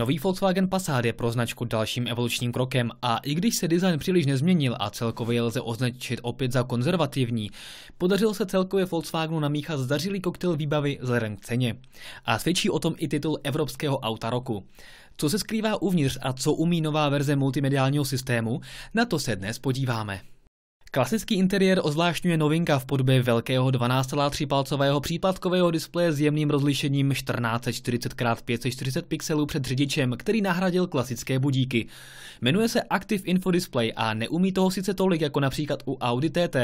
Nový Volkswagen Passat je pro značku dalším evolučním krokem a i když se design příliš nezměnil a celkově lze označit opět za konzervativní, podařilo se celkově Volkswagenu namíchat zdařilý koktejl výbavy vzhledem k ceně. A svědčí o tom i titul Evropského auta roku. Co se skrývá uvnitř a co umí nová verze multimediálního systému, na to se dnes podíváme. Klasický interiér ozvláštňuje novinka v podobě velkého 12,3-palcového případkového displeje s jemným rozlišením 1440x540 pixelů před řidičem, který nahradil klasické budíky. Jmenuje se Active Info Display a neumí toho sice tolik jako například u Audi TT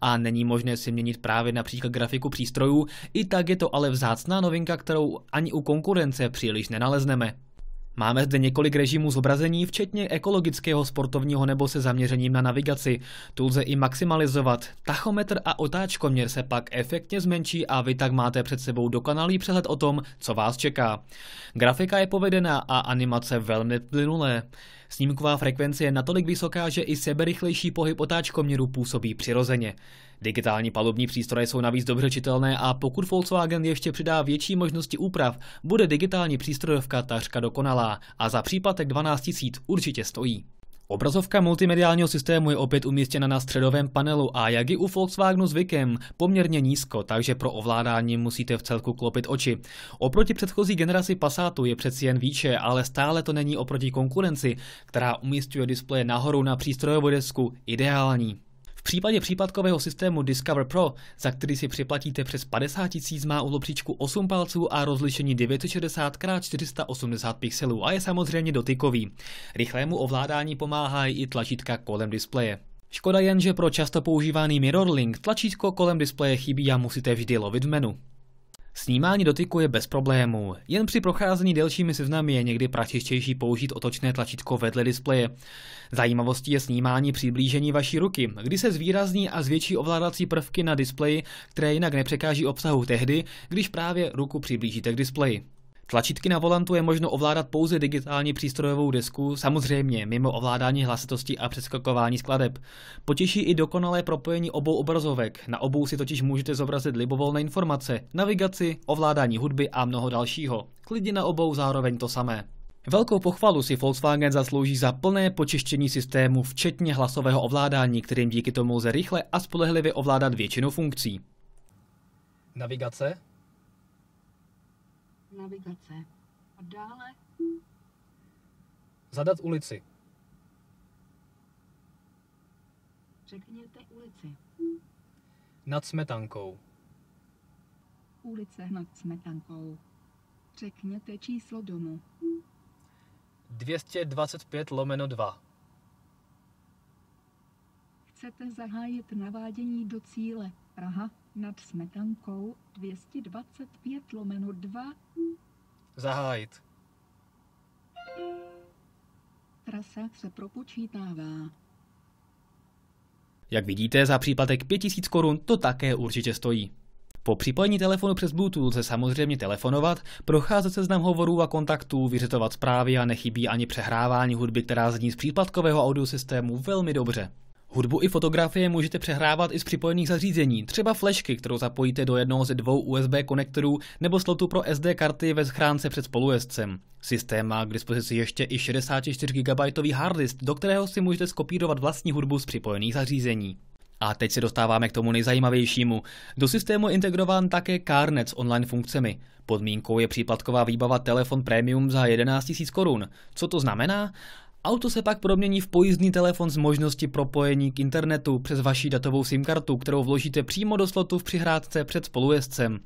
a není možné si měnit právě například grafiku přístrojů, i tak je to ale vzácná novinka, kterou ani u konkurence příliš nenalezneme. Máme zde několik režimů zobrazení, včetně ekologického, sportovního nebo se zaměřením na navigaci. Tu lze i maximalizovat. Tachometr a otáčkoměr se pak efektně zmenší a vy tak máte před sebou dokonalý přehled o tom, co vás čeká. Grafika je povedená a animace velmi plynulé. Snímková frekvence je natolik vysoká, že i seberychlejší pohyb otáčkoměru působí přirozeně. Digitální palubní přístroje jsou navíc dobře čitelné a pokud Volkswagen ještě přidá větší možnosti úprav, bude digitální přístrojovka tařka dokonalá a za příplatek 12 000 určitě stojí. Obrazovka multimediálního systému je opět umístěna na středovém panelu a jak i u Volkswagenu zvykem, poměrně nízko, takže pro ovládání musíte v celku klopit oči. Oproti předchozí generaci Passatu je přeci jen výše, ale stále to není oproti konkurenci, která umístuje displeje nahoru na přístrojovou desku ideální případě případkového systému Discover Pro, za který si připlatíte přes 50 tisíc, má u 8 palců a rozlišení 960 x 480 pixelů a je samozřejmě dotykový. Rychlému ovládání pomáhají i tlačítka kolem displeje. Škoda jen, že pro často používaný mirrorlink tlačítko kolem displeje chybí a musíte vždy lovit v menu. Snímání dotyku je bez problémů, jen při procházení delšími seznamy je někdy praktičtější použít otočné tlačítko vedle displeje. Zajímavostí je snímání přiblížení vaší ruky, kdy se zvýrazní a zvětší ovládací prvky na displeji, které jinak nepřekáží obsahu tehdy, když právě ruku přiblížíte k displeji. Tlačítky na volantu je možno ovládat pouze digitální přístrojovou desku, samozřejmě mimo ovládání hlasitosti a přeskakování skladeb. Potěší i dokonalé propojení obou obrazovek. Na obou si totiž můžete zobrazit libovolné informace, navigaci, ovládání hudby a mnoho dalšího. Klidně na obou zároveň to samé. Velkou pochvalu si Volkswagen zaslouží za plné počištění systému, včetně hlasového ovládání, kterým díky tomu lze rychle a spolehlivě ovládat většinu funkcí. Navigace, Navigace. A dále? Zadat ulici. Řekněte ulici. Nad smetankou. Ulice nad smetankou. Řekněte číslo domu. 225 lomeno 2. Chcete zahájit navádění do cíle Praha nad smetankou 225 lomeno 2. Zahájit. Trasa se propočítává. Jak vidíte, za příplatek 5000 korun to také určitě stojí. Po připojení telefonu přes Bluetooth lze samozřejmě telefonovat, procházet seznam hovorů a kontaktů, vyřetovat zprávy a nechybí ani přehrávání hudby, která zní z příplatkového audiosystému velmi dobře. Hudbu i fotografie můžete přehrávat i z připojených zařízení, třeba flashky, kterou zapojíte do jednoho ze dvou USB konektorů nebo slotu pro SD karty ve schránce před spolujezdcem. Systém má k dispozici ještě i 64 GB harddisk, do kterého si můžete skopírovat vlastní hudbu z připojených zařízení. A teď se dostáváme k tomu nejzajímavějšímu. Do systému je integrován také CarNet s online funkcemi. Podmínkou je příplatková výbava telefon premium za 11 000 korun. Co to znamená? Auto se pak promění v pojízdný telefon s možností propojení k internetu přes vaši datovou SIM kartu, kterou vložíte přímo do slotu v přihrádce před spolujezdcem.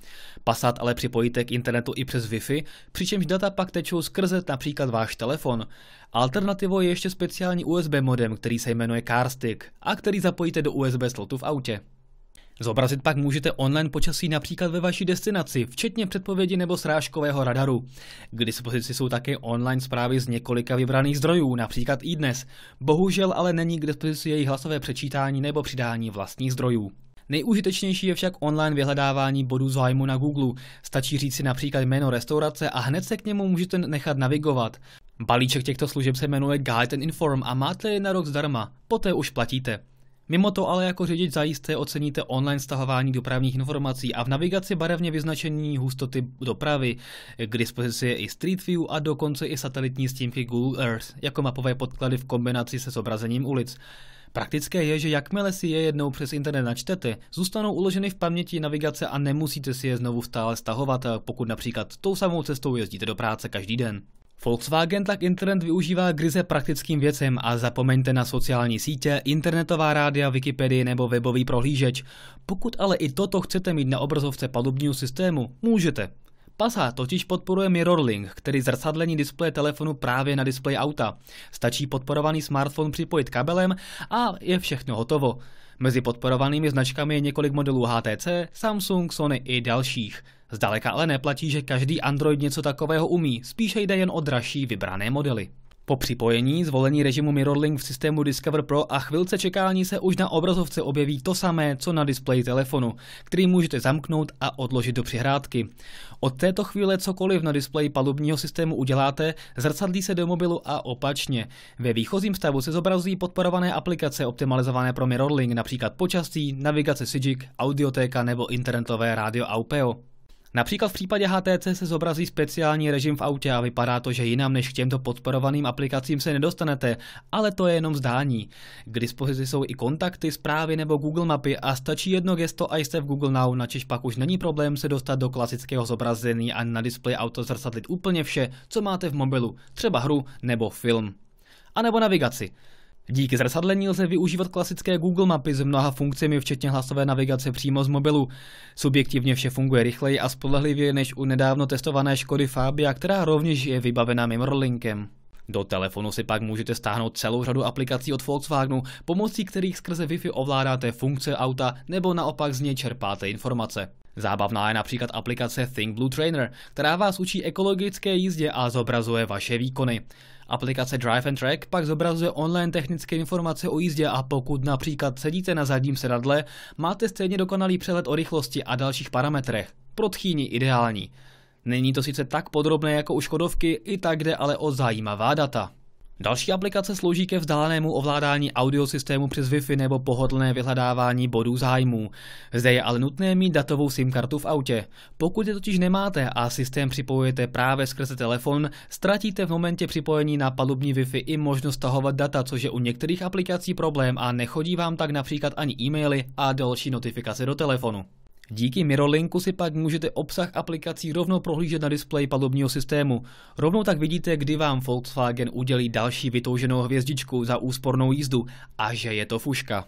Passat ale připojíte k internetu i přes Wi-Fi, přičemž data pak tečou skrze například váš telefon. Alternativou je ještě speciální USB modem, který se jmenuje CarStick a který zapojíte do USB slotu v autě. Zobrazit pak můžete online počasí například ve vaší destinaci, včetně předpovědi nebo srážkového radaru. K dispozici jsou také online zprávy z několika vybraných zdrojů, například i dnes. Bohužel ale není k dispozici jejich hlasové přečítání nebo přidání vlastních zdrojů. Nejúžitečnější je však online vyhledávání bodů zájmu na Google. Stačí říct si například jméno restaurace a hned se k němu můžete nechat navigovat. Balíček těchto služeb se jmenuje Guide and Inform a máte je na rok zdarma, poté už platíte. Mimo to ale jako řidič zajisté oceníte online stahování dopravních informací a v navigaci barevně vyznačení hustoty dopravy. K dispozici je i Street View a dokonce i satelitní stínky Google Earth jako mapové podklady v kombinaci se zobrazením ulic. Praktické je, že jakmile si je jednou přes internet načtete, zůstanou uloženy v paměti navigace a nemusíte si je znovu stále stahovat, pokud například tou samou cestou jezdíte do práce každý den. Volkswagen tak internet využívá k ryze praktickým věcem a zapomeňte na sociální sítě, internetová rádia, Wikipedii nebo webový prohlížeč. Pokud ale i toto chcete mít na obrazovce palubního systému, můžete. Pasa totiž podporuje mirrorlink, který zrcadlení displeje telefonu právě na displeji auta. Stačí podporovaný smartphone připojit kabelem a je všechno hotovo. Mezi podporovanými značkami je několik modelů HTC, Samsung, Sony i dalších. Zdaleka ale neplatí, že každý Android něco takového umí, spíše jde jen o dražší vybrané modely. Po připojení zvolení režimu mirroring v systému Discover Pro a chvilce čekání se už na obrazovce objeví to samé, co na displeji telefonu, který můžete zamknout a odložit do přihrádky. Od této chvíle cokoliv na displeji palubního systému uděláte, zrcadlí se do mobilu a opačně. Ve výchozím stavu se zobrazují podporované aplikace optimalizované pro mirroring, například počasí, navigace Sigic, audiotéka nebo internetové rádio Aupeo. Například v případě HTC se zobrazí speciální režim v autě a vypadá to, že jinam než k těmto podporovaným aplikacím se nedostanete, ale to je jenom zdání. K dispozici jsou i kontakty, zprávy nebo Google mapy a stačí jedno gesto a jste v Google Now, načiž pak už není problém se dostat do klasického zobrazení a na displeji auto zrcadlit úplně vše, co máte v mobilu, třeba hru nebo film. A nebo navigaci. Díky zrcadlení lze využívat klasické Google mapy s mnoha funkcemi, včetně hlasové navigace přímo z mobilu. Subjektivně vše funguje rychleji a spolehlivěji než u nedávno testované Škody Fabia, která rovněž je vybavena Mimrolinkem. Do telefonu si pak můžete stáhnout celou řadu aplikací od Volkswagenu, pomocí kterých skrze Wi-Fi ovládáte funkce auta nebo naopak z něj čerpáte informace. Zábavná je například aplikace Think Blue Trainer, která vás učí ekologické jízdě a zobrazuje vaše výkony. Aplikace Drive and Track pak zobrazuje online technické informace o jízdě a pokud například sedíte na zadním sedadle, máte stejně dokonalý přehled o rychlosti a dalších parametrech. Pro tchýni ideální. Není to sice tak podrobné jako u Škodovky, i tak jde ale o zajímavá data. Další aplikace slouží ke vzdálenému ovládání audiosystému přes Wi-Fi nebo pohodlné vyhledávání bodů zájmů. Zde je ale nutné mít datovou SIM kartu v autě. Pokud je totiž nemáte a systém připojujete právě skrze telefon, ztratíte v momentě připojení na palubní Wi-Fi i možnost stahovat data, což je u některých aplikací problém a nechodí vám tak například ani e-maily a další notifikace do telefonu. Díky MiroLinku si pak můžete obsah aplikací rovnou prohlížet na displeji palubního systému. Rovnou tak vidíte, kdy vám Volkswagen udělí další vytouženou hvězdičku za úspornou jízdu a že je to fuška.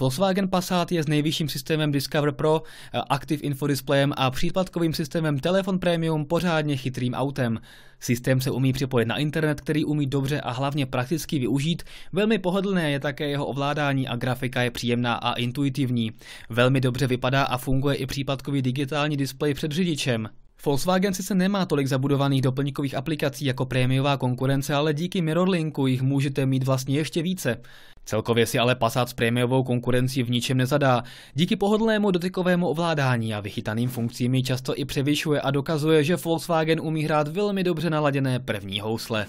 Volkswagen Passat je s nejvyšším systémem Discover Pro, eh, Active Info Displayem a případkovým systémem Telefon Premium pořádně chytrým autem. Systém se umí připojit na internet, který umí dobře a hlavně prakticky využít. Velmi pohodlné je také jeho ovládání a grafika je příjemná a intuitivní. Velmi dobře vypadá a funguje i případkový digitální displej před řidičem. Volkswagen sice nemá tolik zabudovaných doplňkových aplikací jako prémiová konkurence, ale díky Mirrorlinku jich můžete mít vlastně ještě více. Celkově si ale Passat s prémiovou konkurencí v ničem nezadá. Díky pohodlnému dotykovému ovládání a vychytaným funkcím ji často i převyšuje a dokazuje, že Volkswagen umí hrát velmi dobře naladěné první housle.